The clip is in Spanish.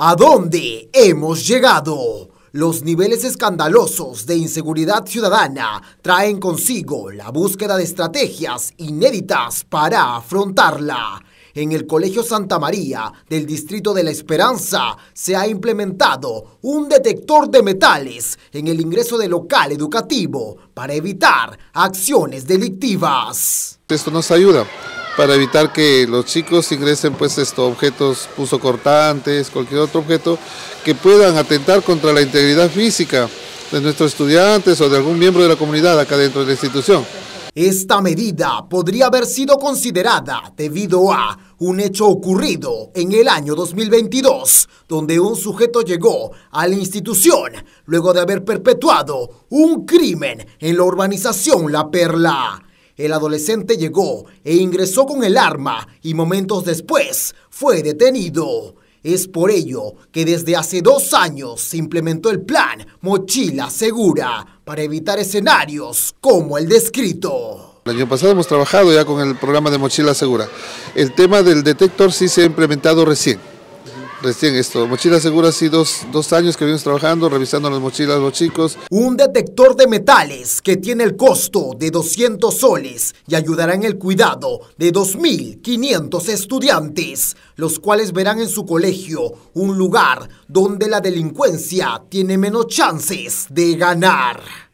¿A dónde hemos llegado? Los niveles escandalosos de inseguridad ciudadana traen consigo la búsqueda de estrategias inéditas para afrontarla. En el Colegio Santa María del Distrito de la Esperanza se ha implementado un detector de metales en el ingreso del local educativo para evitar acciones delictivas. Esto nos ayuda para evitar que los chicos ingresen pues estos objetos puso cortantes, cualquier otro objeto que puedan atentar contra la integridad física de nuestros estudiantes o de algún miembro de la comunidad acá dentro de la institución. Esta medida podría haber sido considerada debido a un hecho ocurrido en el año 2022, donde un sujeto llegó a la institución luego de haber perpetuado un crimen en la urbanización La Perla el adolescente llegó e ingresó con el arma y momentos después fue detenido. Es por ello que desde hace dos años se implementó el plan Mochila Segura para evitar escenarios como el descrito. El año pasado hemos trabajado ya con el programa de Mochila Segura. El tema del detector sí se ha implementado recién. Recién esto, mochilas segura sí, dos, dos años que venimos trabajando, revisando las mochilas los chicos. Un detector de metales que tiene el costo de 200 soles y ayudará en el cuidado de 2.500 estudiantes, los cuales verán en su colegio un lugar donde la delincuencia tiene menos chances de ganar.